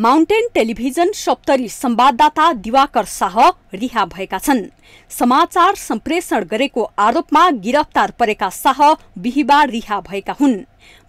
mountain television Saptari संवाददाता दिवाकर शाह रिहा भएका छन् समाचार सम्प्रेषण गरेको आरोपमा गिरफ्तार परेका शाह बिहिबार रिहा भएका हुन्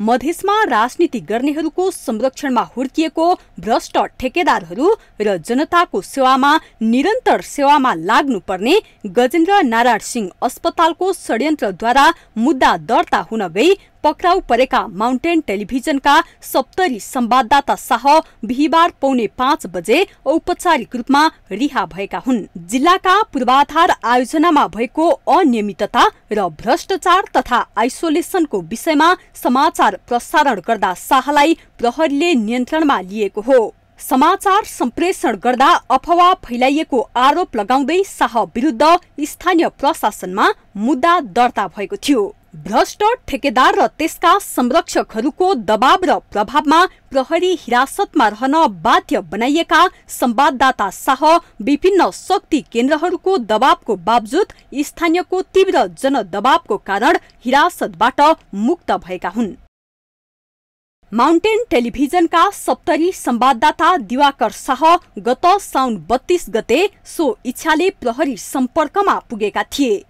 मधेसमा राजनीति गर्नेहरूको संरक्षणमा हुर्किएको भ्रष्ट ठेकेदारहरू र जनताको सेवामा निरन्तर सेवामा लाग्नुपर्ने गजेन्द्र नारायण सिंह अस्पतालको षड्यन्त्रद्वारा मुद्दा दर्ता हुन गई पक्राउ परेका माउन्टेन टेलिभिजनका सप्तरी संवाददाता शाह बिहिबार पौने पाँच बजे औपचारिक रूपमा रिहा भएका हुन् जिल्लाका पूर्वाधार आयोजनामा भएको अनियमितता र भ्रष्टाचार तथा आइसोलेसनको विषयमा समाज समाचार प्रसारण गर्दा शाहलाई प्रहरीले नियन्त्रणमा लिएको हो समाचार सम्प्रेषण गर्दा अफवा फैलाइएको आरोप लगाउँदै शाह विरुद्ध स्थानीय प्रशासनमा मुद्दा दर्ता भएको थियो भ्रष्ट ठेकेदार र त्यसका संरक्षकहरूको दबाव र प्रभावमा प्रहरी हिरासतमा रहन बाध्य बनाइएका संवाददाता शाह विभिन्न शक्ति केन्द्रहरूको दबावको बावजुद स्थानीयको तीव्र जनदबावको कारण हिरासतबाट मुक्त भएका हुन् माउन्टेन टेलिभिजनका सप्तरी संवाददाता दिवाकर शाह गत साउन बत्तीस गते सो इच्छाले प्रहरी सम्पर्कमा पुगेका थिए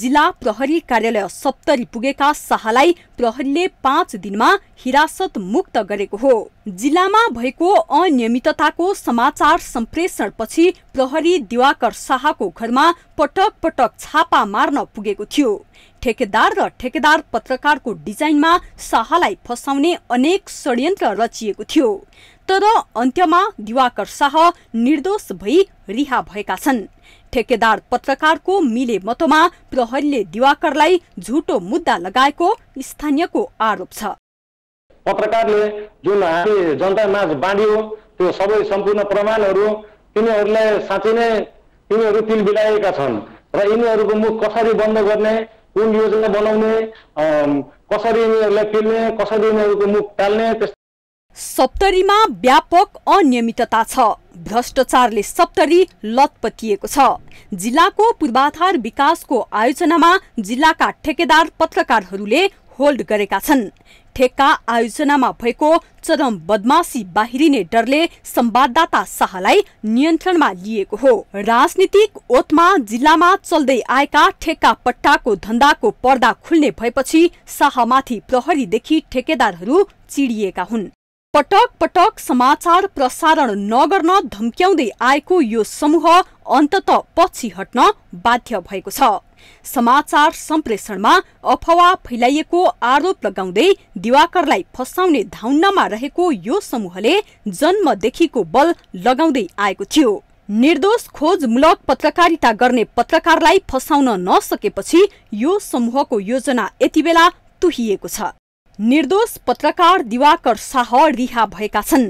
जिल्ला प्रहरी कार्यालय सप्तरी पुगेका शाहलाई प्रहरीले पाँच दिनमा हिरासत मुक्त गरेको हो जिल्लामा भएको अनियमितताको समाचार सम्प्रेषणपछि प्रहरी दिवाकर शाहको घरमा पटक पटक छापा मार्न पुगेको थियो ठेकेदार र ठेकेदार पत्रकारको डिजाइनमा शाहलाई फसाउने अनेक षड्यन्त्र रचिएको थियो तर अन्त्यमा दिवाकर शाह निर्दोष भई रिहा भएका छन् ठेकेदार पत्रकारको मिले मतोमा प्रहरीले दिवाकरलाई झुटो मुद्दा लगाएको स्थानीयको आरोप छ पत्रकारले जुन हामी जनतामाझ बाँडियो त्यो सबै सम्पूर्ण प्रमाणहरू तिनीहरूलाई साँच्चै नै तिनीहरू तिल बिलाएका छन् र यिनीहरूको मुख कसरी बन्द गर्ने कुन योजना बनाउने कसरी यिनीहरूलाई फिल्ने कसरी यिनीहरूको मुख टाल्ने सप्तरीमा व्यापक अनियमितता छ भ्रष्टाचारले सप्तरी लतपतिएको छ जिल्लाको पूर्वाधार विकासको आयोजनामा जिल्लाका ठेकेदार पत्रकारहरूले होल्ड गरेका छन् ठेक्का आयोजनामा भएको चरम बदमासी बाहिरिने डरले संवाददाता शाहलाई नियन्त्रणमा लिएको हो राजनीतिक ओतमा जिल्लामा चल्दै आएका ठेक्का पट्टाको धन्दाको पर्दा खुल्ने भएपछि शाहमाथि प्रहरीदेखि ठेकेदारहरू चिडिएका हुन् पटक पटक समाचार प्रसारण नगर्न धम्क्याउँदै आएको यो समूह अन्तत पछि हट्न बाध्य भएको छ समाचार सम्प्रेषणमा अफवा फैलाइएको आरोप लगाउँदै दिवाकरलाई फसाउने धाउन्नमा रहेको यो समूहले जन्मदेखिको बल लगाउँदै आएको थियो निर्दोष खोजमूलक पत्रकारिता गर्ने पत्रकारलाई फसाउन नसकेपछि यो समूहको योजना यतिबेला तुहिएको छ निर्दोष पत्रकार दिवाकर शाह रिहा भएका छन्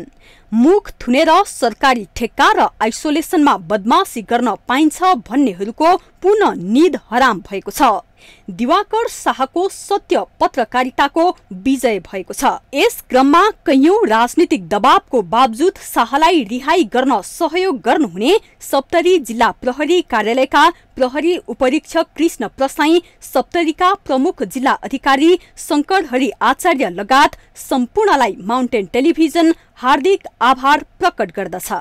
मुख थुनेर सरकारी ठेक्का र आइसोलेसनमा बदमासी गर्न पाइन्छ भन्नेहरूको पुनः निद हराम भएको छ दिवाकर शाहको सत्य पत्रकारिताको विजय भएको छ यस क्रममा कैयौं राजनीतिक दबावको बावजुद शाहलाई रिहाई गर्न सहयोग गर्नुहुने सप्तरी जिल्ला प्रहरी कार्यालयका प्रहरी उपरीक्षक कृष्ण प्रसाई सप्तरीका प्रमुख जिल्ला अधिकारी शङ्कर हरि आचार्य लगायत सम्पूर्णलाई माउन्टेन टेलिभिजन हार्दिक आभार प्रकट करद